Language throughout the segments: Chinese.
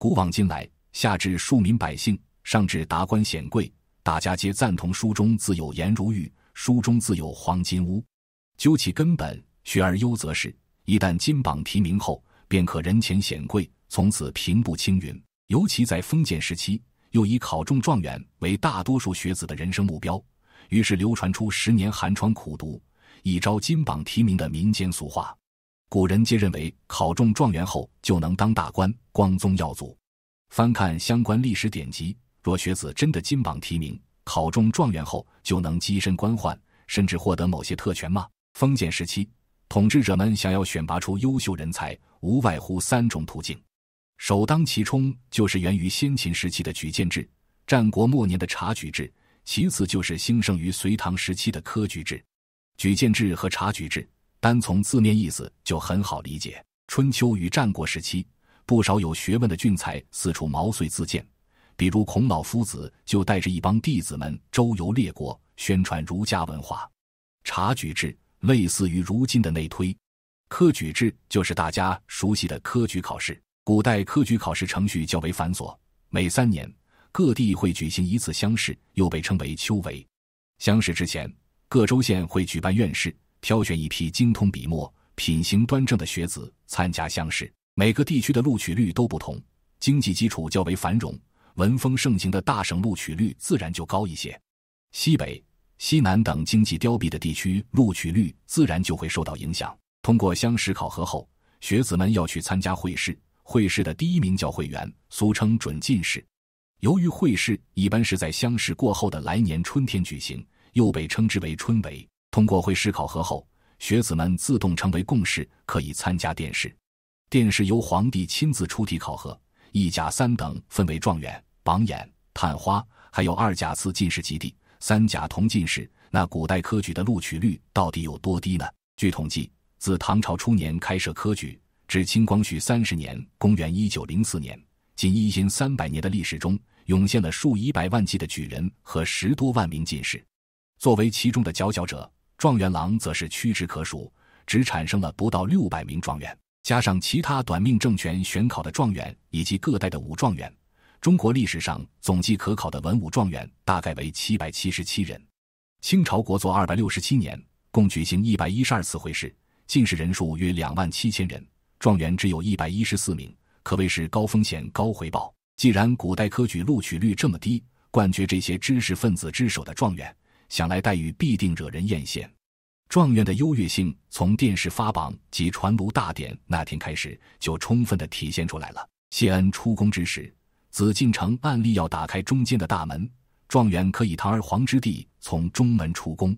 古往今来，下至庶民百姓，上至达官显贵，大家皆赞同“书中自有颜如玉，书中自有黄金屋”。究其根本，学而优则仕，一旦金榜题名后，便可人前显贵，从此平步青云。尤其在封建时期，又以考中状元为大多数学子的人生目标，于是流传出“十年寒窗苦读，一朝金榜题名”的民间俗话。古人皆认为考中状元后就能当大官、光宗耀祖。翻看相关历史典籍，若学子真的金榜题名，考中状元后就能跻身官宦，甚至获得某些特权吗？封建时期，统治者们想要选拔出优秀人才，无外乎三种途径：首当其冲就是源于先秦时期的举荐制，战国末年的察举制；其次就是兴盛于隋唐时期的科举制。举荐制和察举制。单从字面意思就很好理解。春秋与战国时期，不少有学问的俊才四处毛遂自荐，比如孔老夫子就带着一帮弟子们周游列国，宣传儒家文化。察举制类似于如今的内推，科举制就是大家熟悉的科举考试。古代科举考试程序较为繁琐，每三年各地会举行一次乡试，又被称为秋闱。乡试之前，各州县会举办院试。挑选一批精通笔墨、品行端正的学子参加乡试，每个地区的录取率都不同。经济基础较为繁荣、文风盛行的大省，录取率自然就高一些；西北、西南等经济凋敝的地区，录取率自然就会受到影响。通过乡试考核后，学子们要去参加会试。会试的第一名叫会员，俗称准进士。由于会试一般是在乡试过后的来年春天举行，又被称之为春闱。通过会试考核后，学子们自动成为贡士，可以参加殿试。殿试由皇帝亲自出题考核，一甲三等分为状元、榜眼、探花，还有二甲四进士及第、三甲同进士。那古代科举的录取率到底有多低呢？据统计，自唐朝初年开设科举至清光绪三十年（公元一九零四年）仅一千三百年的历史中，涌现了数以百万计的举人和十多万名进士。作为其中的佼佼者。状元郎则是屈指可数，只产生了不到六百名状元。加上其他短命政权选考的状元，以及各代的武状元，中国历史上总计可考的文武状元大概为七百七十七人。清朝国祚二百六十七年，共举行一百一十二次会试，进士人数约两万七千人，状元只有一百一十四名，可谓是高风险高回报。既然古代科举录取率这么低，冠绝这些知识分子之首的状元。想来待遇必定惹人艳羡。状元的优越性从殿试发榜及传胪大典那天开始就充分的体现出来了。谢恩出宫之时，紫禁城按例要打开中间的大门，状元可以堂而皇之地从中门出宫。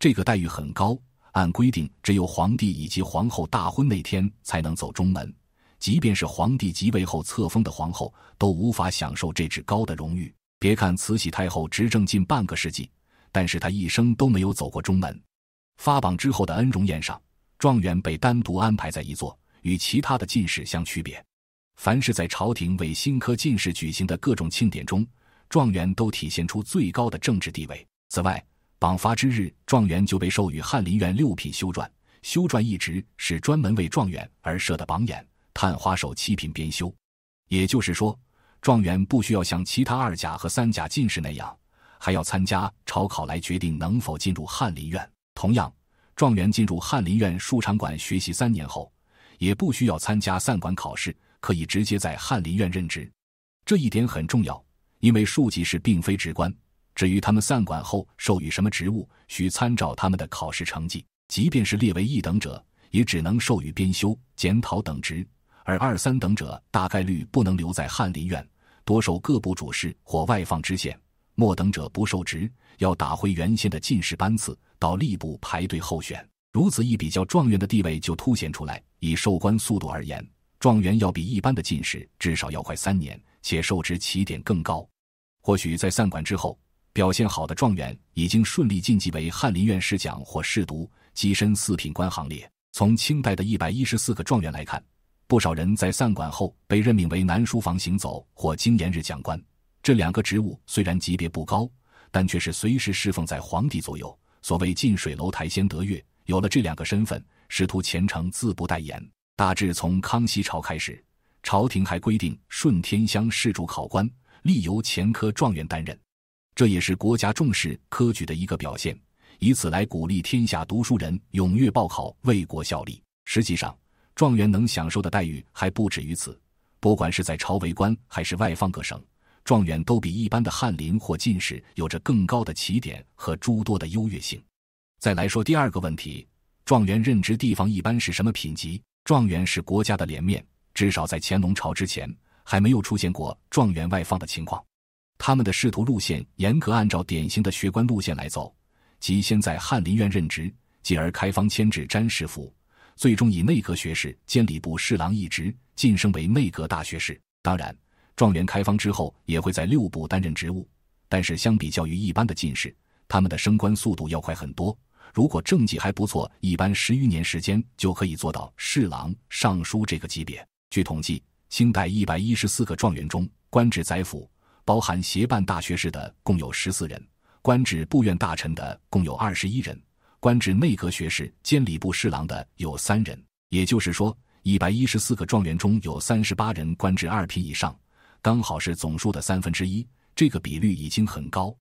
这个待遇很高，按规定只有皇帝以及皇后大婚那天才能走中门，即便是皇帝即位后册封的皇后都无法享受这只高的荣誉。别看慈禧太后执政近半个世纪。但是他一生都没有走过中门。发榜之后的恩荣宴上，状元被单独安排在一座，与其他的进士相区别。凡是在朝廷为新科进士举行的各种庆典中，状元都体现出最高的政治地位。此外，榜发之日，状元就被授予翰林院六品修撰。修撰一职是专门为状元而设的，榜眼、探花手七品编修。也就是说，状元不需要像其他二甲和三甲进士那样。还要参加朝考来决定能否进入翰林院。同样，状元进入翰林院书场馆学习三年后，也不需要参加散馆考试，可以直接在翰林院任职。这一点很重要，因为庶吉士并非职官。至于他们散馆后授予什么职务，需参照他们的考试成绩。即便是列为一等者，也只能授予编修、检讨等职；而二三等者，大概率不能留在翰林院，多受各部主事或外放知县。末等者不受职，要打回原先的进士班次，到吏部排队候选。如此一比较，状元的地位就凸显出来。以授官速度而言，状元要比一般的进士至少要快三年，且受职起点更高。或许在散馆之后，表现好的状元已经顺利晋级为翰林院侍讲或侍读，跻身四品官行列。从清代的一百一十四个状元来看，不少人在散馆后被任命为南书房行走或经筵日讲官。这两个职务虽然级别不高，但却是随时侍奉在皇帝左右。所谓近水楼台先得月，有了这两个身份，仕途前程自不待言。大致从康熙朝开始，朝廷还规定顺天乡试主考官力由前科状元担任，这也是国家重视科举的一个表现，以此来鼓励天下读书人踊跃报考，为国效力。实际上，状元能享受的待遇还不止于此，不管是在朝为官还是外放各省。状元都比一般的翰林或进士有着更高的起点和诸多的优越性。再来说第二个问题：状元任职地方一般是什么品级？状元是国家的脸面，至少在乾隆朝之前，还没有出现过状元外放的情况。他们的仕途路线严格按照典型的学官路线来走，即先在翰林院任职，继而开方迁至詹事府，最终以内阁学士、兼礼部侍郎一职晋升为内阁大学士。当然。状元开方之后也会在六部担任职务，但是相比较于一般的进士，他们的升官速度要快很多。如果政绩还不错，一般十余年时间就可以做到侍郎、尚书这个级别。据统计，清代一百一十四个状元中，官至宰府（包含协办大学士的共有十四人，官至部院大臣的共有二十一人，官至内阁学士兼礼部侍郎的有三人。也就是说，一百一十四个状元中有三十八人官至二品以上。刚好是总数的三分之一，这个比率已经很高。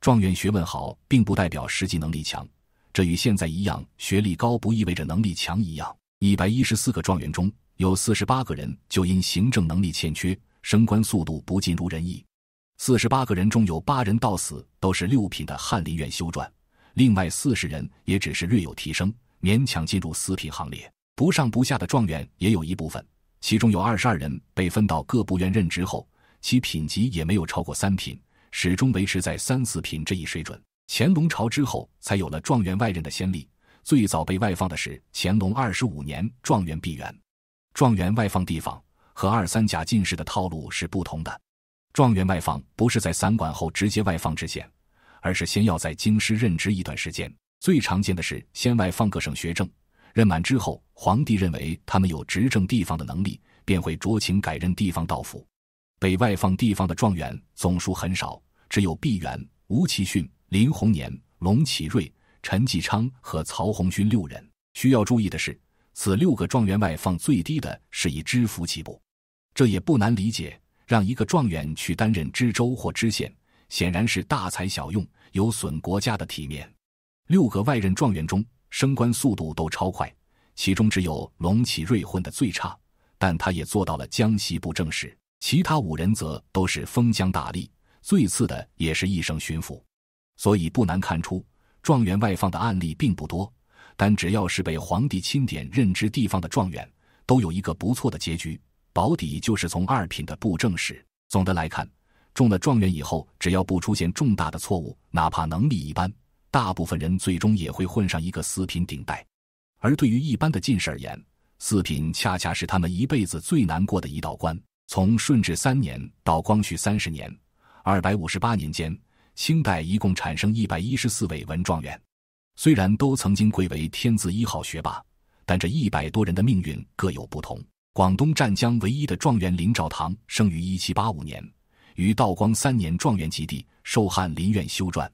状元学问好，并不代表实际能力强，这与现在一样，学历高不意味着能力强一样。一百一十四个状元中，有四十八个人就因行政能力欠缺，升官速度不尽如人意。四十八个人中有八人到死都是六品的翰林院修撰，另外四十人也只是略有提升，勉强进入四品行列。不上不下的状元也有一部分。其中有二十二人被分到各部院任职后，其品级也没有超过三品，始终维持在三四品这一水准。乾隆朝之后才有了状元外任的先例，最早被外放的是乾隆二十五年状元闭园。状元外放地方和二三甲进士的套路是不同的，状元外放不是在散馆后直接外放知县，而是先要在京师任职一段时间。最常见的，是先外放各省学政。任满之后，皇帝认为他们有执政地方的能力，便会酌情改任地方道府。被外放地方的状元总数很少，只有毕沅、吴其训、林鸿年、龙启瑞、陈继昌和曹鸿军六人。需要注意的是，此六个状元外放最低的是以知府起步，这也不难理解。让一个状元去担任知州或知县，显然是大材小用，有损国家的体面。六个外任状元中。升官速度都超快，其中只有隆启瑞混得最差，但他也做到了江西布政使。其他五人则都是封疆大吏，最次的也是一省巡抚。所以不难看出，状元外放的案例并不多。但只要是被皇帝钦点任职地方的状元，都有一个不错的结局，保底就是从二品的布政使。总的来看，中了状元以后，只要不出现重大的错误，哪怕能力一般。大部分人最终也会混上一个四品顶戴，而对于一般的进士而言，四品恰恰是他们一辈子最难过的一道关。从顺治三年到光绪三十年，二百五十八年间，清代一共产生一百一十四位文状元。虽然都曾经贵为天字一号学霸，但这一百多人的命运各有不同。广东湛江唯一的状元林兆棠生于一七八五年，于道光三年状元及第，授翰林院修撰。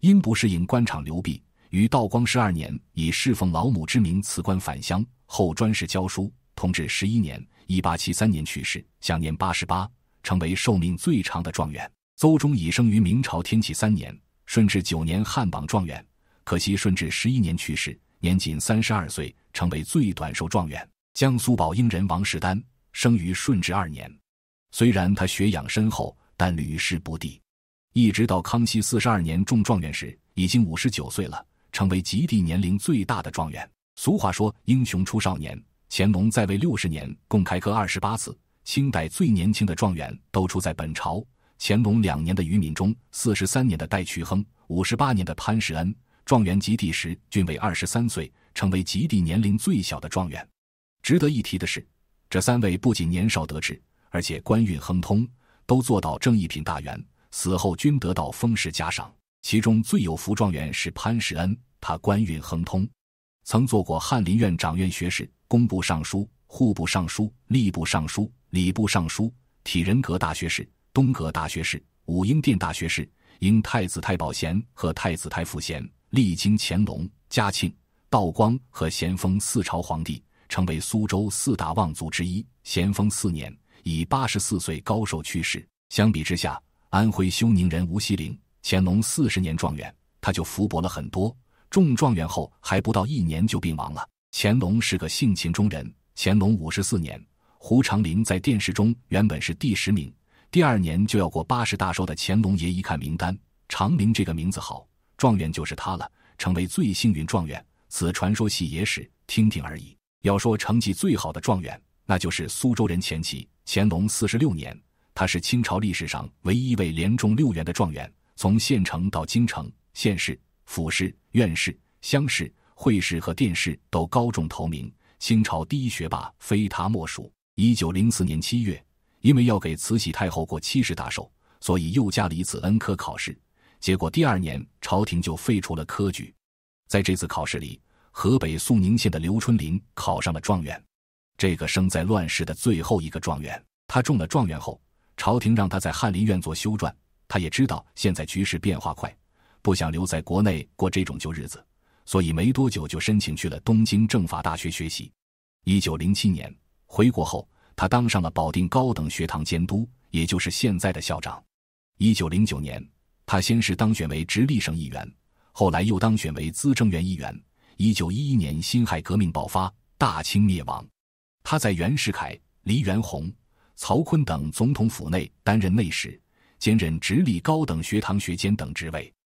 因不适应官场，流弊于道光十二年，以侍奉老母之名辞官返乡，后专事教书。同治十一年（一八七三年）去世，享年八十八，成为寿命最长的状元。邹中已生于明朝天启三年，顺治九年汉榜状元，可惜顺治十一年去世，年仅三十二岁，成为最短寿状元。江苏宝应人王士丹生于顺治二年，虽然他学养深厚，但屡试不第。一直到康熙四十二年中状元时，已经五十九岁了，成为及第年龄最大的状元。俗话说“英雄出少年”。乾隆在位六十年，共开科二十八次，清代最年轻的状元都出在本朝。乾隆两年的于敏中，四十三年的戴渠亨，五十八年的潘石恩，状元及第时均为二十三岁，成为及第年龄最小的状元。值得一提的是，这三位不仅年少得志，而且官运亨通，都做到正一品大员。死后均得到封氏加赏，其中最有福状元是潘世恩，他官运亨通，曾做过翰林院掌院学士、工部尚书、户部尚书、吏部尚书、礼部尚书、体仁阁大学士、东阁大学士、武英殿大学士，因太子太保衔和太子太傅衔，历经乾隆、嘉庆、道光和咸丰四朝皇帝，成为苏州四大望族之一。咸丰四年，以八十四岁高寿去世。相比之下，安徽休宁人吴锡麟，乾隆四十年状元，他就福薄了很多。中状元后还不到一年就病亡了。乾隆是个性情中人。乾隆五十四年，胡长林在殿试中原本是第十名，第二年就要过八十大寿的乾隆爷一看名单，长林这个名字好，状元就是他了，成为最幸运状元。此传说系野史，听听而已。要说成绩最好的状元，那就是苏州人钱琦，乾隆四十六年。他是清朝历史上唯一一位连中六元的状元，从县城到京城，县试、府试、院试、乡试、会试和殿试都高中头名，清朝第一学霸非他莫属。一九零四年七月，因为要给慈禧太后过七十大寿，所以又加了一次恩科考试。结果第二年朝廷就废除了科举。在这次考试里，河北肃宁县的刘春林考上了状元，这个生在乱世的最后一个状元。他中了状元后。朝廷让他在翰林院做修撰，他也知道现在局势变化快，不想留在国内过这种旧日子，所以没多久就申请去了东京政法大学学习。一九零七年回国后，他当上了保定高等学堂监督，也就是现在的校长。一九零九年，他先是当选为直隶省议员，后来又当选为资政院议员。一九一一年，辛亥革命爆发，大清灭亡，他在袁世凯、黎元洪。曹锟等总统府内担任内史，兼任直隶高等学堂学监等职位。